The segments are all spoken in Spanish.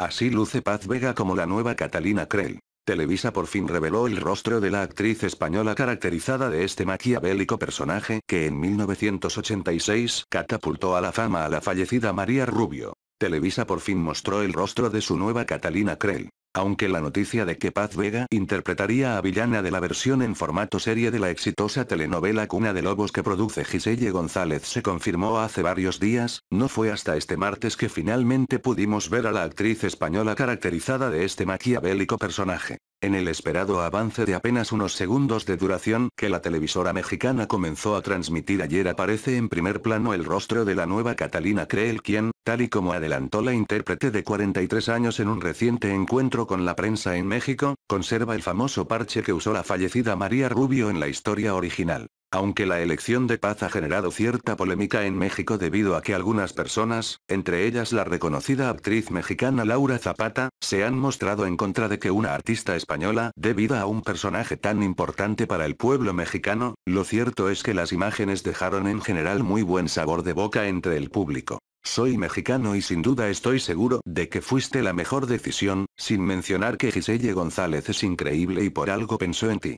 Así luce Paz Vega como la nueva Catalina Krell. Televisa por fin reveló el rostro de la actriz española caracterizada de este maquiavélico personaje que en 1986 catapultó a la fama a la fallecida María Rubio. Televisa por fin mostró el rostro de su nueva Catalina Krell. Aunque la noticia de que Paz Vega interpretaría a villana de la versión en formato serie de la exitosa telenovela Cuna de Lobos que produce Giselle González se confirmó hace varios días, no fue hasta este martes que finalmente pudimos ver a la actriz española caracterizada de este maquiavélico personaje. En el esperado avance de apenas unos segundos de duración que la televisora mexicana comenzó a transmitir ayer aparece en primer plano el rostro de la nueva Catalina Creel quien, tal y como adelantó la intérprete de 43 años en un reciente encuentro con la prensa en México, conserva el famoso parche que usó la fallecida María Rubio en la historia original. Aunque la elección de paz ha generado cierta polémica en México debido a que algunas personas, entre ellas la reconocida actriz mexicana Laura Zapata, se han mostrado en contra de que una artista española debida a un personaje tan importante para el pueblo mexicano, lo cierto es que las imágenes dejaron en general muy buen sabor de boca entre el público. Soy mexicano y sin duda estoy seguro de que fuiste la mejor decisión, sin mencionar que Giselle González es increíble y por algo pensó en ti.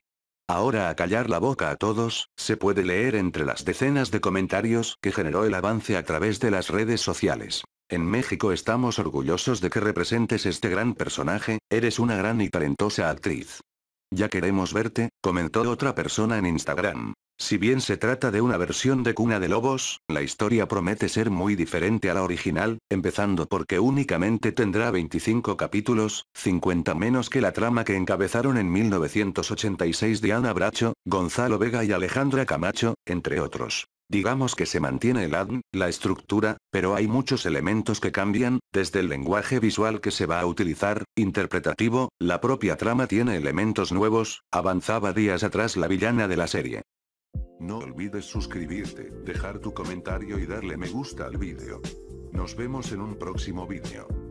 Ahora a callar la boca a todos, se puede leer entre las decenas de comentarios que generó el avance a través de las redes sociales. En México estamos orgullosos de que representes este gran personaje, eres una gran y talentosa actriz. Ya queremos verte, comentó otra persona en Instagram. Si bien se trata de una versión de Cuna de Lobos, la historia promete ser muy diferente a la original, empezando porque únicamente tendrá 25 capítulos, 50 menos que la trama que encabezaron en 1986 Diana Bracho, Gonzalo Vega y Alejandra Camacho, entre otros. Digamos que se mantiene el ADN, la estructura, pero hay muchos elementos que cambian, desde el lenguaje visual que se va a utilizar, interpretativo, la propia trama tiene elementos nuevos, avanzaba días atrás la villana de la serie. No olvides suscribirte, dejar tu comentario y darle me gusta al vídeo. Nos vemos en un próximo vídeo.